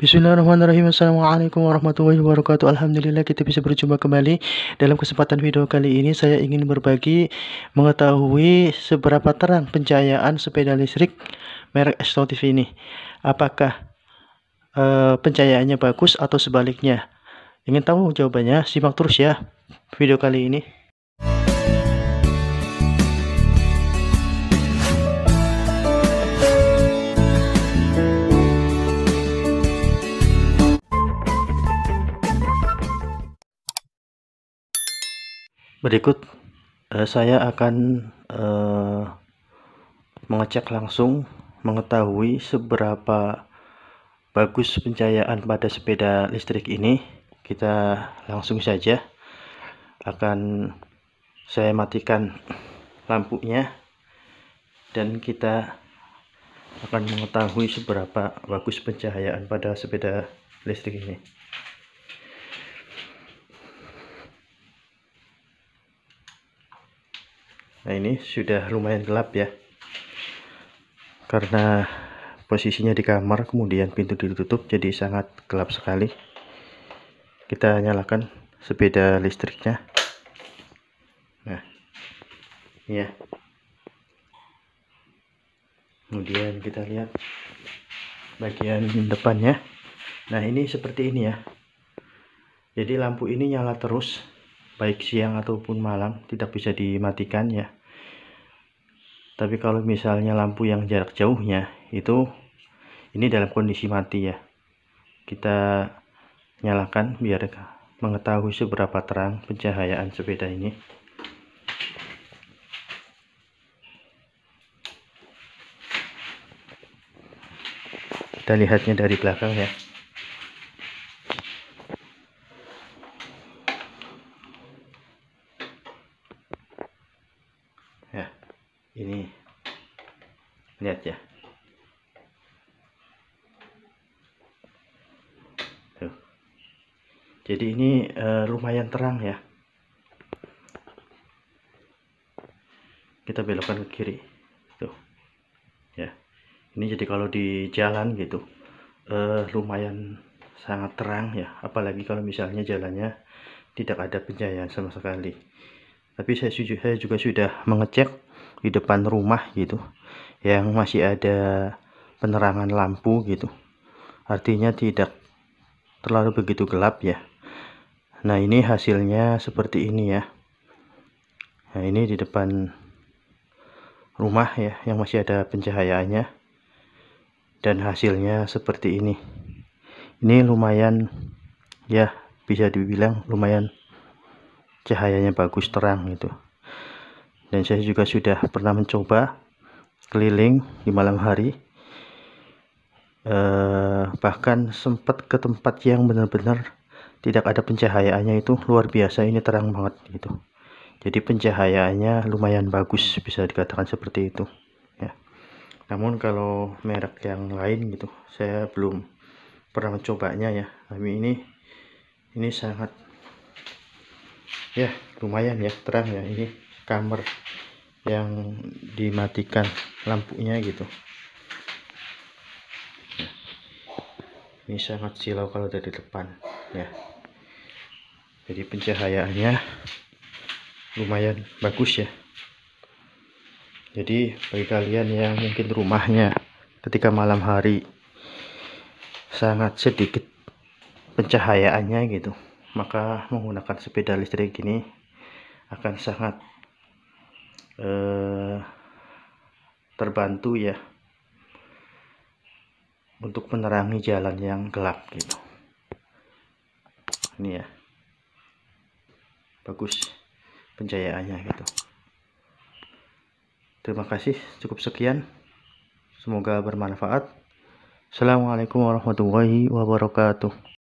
Bismillahirrahmanirrahim. Assalamualaikum warahmatullahi wabarakatuh. Alhamdulillah kita bisa berjumpa kembali. Dalam kesempatan video kali ini saya ingin berbagi mengetahui seberapa terang pencahayaan sepeda listrik merek TV ini. Apakah uh, pencahayaannya bagus atau sebaliknya? Ingin tahu jawabannya? Simak terus ya video kali ini. Berikut eh, saya akan eh, mengecek langsung mengetahui seberapa bagus pencahayaan pada sepeda listrik ini. Kita langsung saja akan saya matikan lampunya dan kita akan mengetahui seberapa bagus pencahayaan pada sepeda listrik ini. Nah ini sudah lumayan gelap ya karena posisinya di kamar kemudian pintu ditutup jadi sangat gelap sekali kita nyalakan sepeda listriknya nah ya kemudian kita lihat bagian depannya nah ini seperti ini ya jadi lampu ini nyala terus baik siang ataupun malam tidak bisa dimatikan ya tapi kalau misalnya lampu yang jarak jauhnya itu ini dalam kondisi mati ya kita nyalakan biar mengetahui seberapa terang pencahayaan sepeda ini kita lihatnya dari belakang ya ini lihat ya Tuh. jadi ini uh, lumayan terang ya kita belokkan ke kiri tuh ya ini jadi kalau di jalan gitu eh, lumayan sangat terang ya apalagi kalau misalnya jalannya tidak ada pencahayaan sama sekali tapi saya, saya juga sudah mengecek di depan rumah gitu yang masih ada penerangan lampu gitu artinya tidak terlalu begitu gelap ya nah ini hasilnya seperti ini ya nah ini di depan rumah ya yang masih ada pencahayaannya dan hasilnya seperti ini ini lumayan ya bisa dibilang lumayan cahayanya bagus terang gitu dan saya juga sudah pernah mencoba keliling di malam hari eh, bahkan sempat ke tempat yang benar-benar tidak ada pencahayaannya itu luar biasa ini terang banget gitu jadi pencahayaannya lumayan bagus bisa dikatakan seperti itu ya namun kalau merek yang lain gitu saya belum pernah mencobanya ya tapi ini ini sangat ya lumayan ya terang ya ini kamar yang dimatikan lampunya gitu ya. ini sangat silau kalau dari depan ya jadi pencahayaannya lumayan bagus ya jadi bagi kalian yang mungkin rumahnya ketika malam hari sangat sedikit pencahayaannya gitu maka menggunakan sepeda listrik ini akan sangat eh, terbantu ya untuk menerangi jalan yang gelap gitu ini ya bagus pencahayaannya gitu terima kasih cukup sekian semoga bermanfaat Assalamualaikum warahmatullahi wabarakatuh